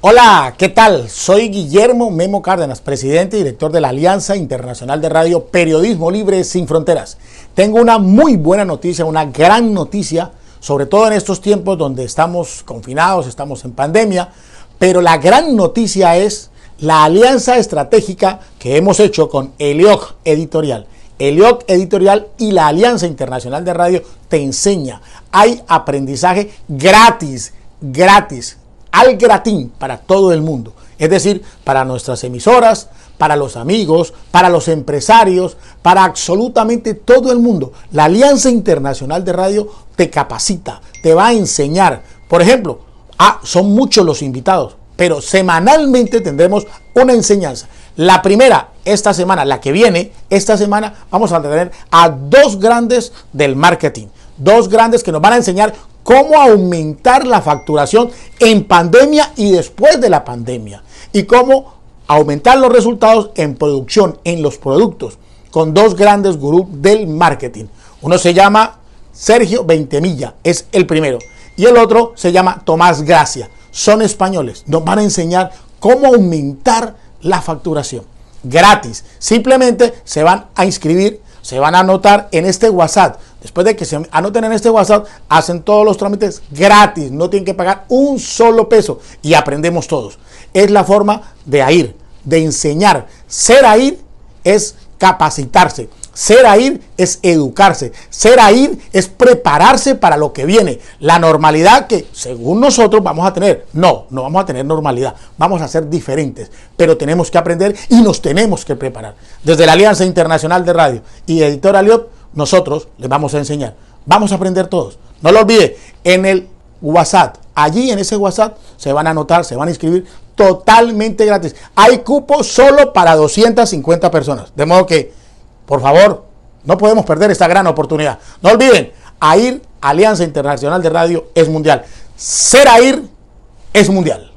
Hola, ¿qué tal? Soy Guillermo Memo Cárdenas, presidente y director de la Alianza Internacional de Radio Periodismo Libre Sin Fronteras. Tengo una muy buena noticia, una gran noticia, sobre todo en estos tiempos donde estamos confinados, estamos en pandemia, pero la gran noticia es la alianza estratégica que hemos hecho con Elioc Editorial. Elioc Editorial y la Alianza Internacional de Radio te enseña. Hay aprendizaje gratis, gratis al gratín para todo el mundo. Es decir, para nuestras emisoras, para los amigos, para los empresarios, para absolutamente todo el mundo. La Alianza Internacional de Radio te capacita, te va a enseñar. Por ejemplo, ah, son muchos los invitados, pero semanalmente tendremos una enseñanza. La primera, esta semana, la que viene, esta semana vamos a tener a dos grandes del marketing. Dos grandes que nos van a enseñar cómo aumentar la facturación en pandemia y después de la pandemia. Y cómo aumentar los resultados en producción, en los productos, con dos grandes gurús del marketing. Uno se llama Sergio Veintemilla, es el primero. Y el otro se llama Tomás Gracia. Son españoles. Nos van a enseñar cómo aumentar la facturación. Gratis. Simplemente se van a inscribir, se van a anotar en este WhatsApp Después de que se anoten tener este WhatsApp, hacen todos los trámites gratis, no tienen que pagar un solo peso y aprendemos todos. Es la forma de AIR, de enseñar. Ser ir es capacitarse. Ser ir es educarse. Ser ir es prepararse para lo que viene. La normalidad que según nosotros vamos a tener. No, no vamos a tener normalidad. Vamos a ser diferentes. Pero tenemos que aprender y nos tenemos que preparar. Desde la Alianza Internacional de Radio y Editora Liot nosotros les vamos a enseñar. Vamos a aprender todos. No lo olvide, en el WhatsApp, allí en ese WhatsApp se van a anotar, se van a inscribir totalmente gratis. Hay cupo solo para 250 personas. De modo que, por favor, no podemos perder esta gran oportunidad. No olviden, AIR, Alianza Internacional de Radio, es mundial. Ser AIR es mundial.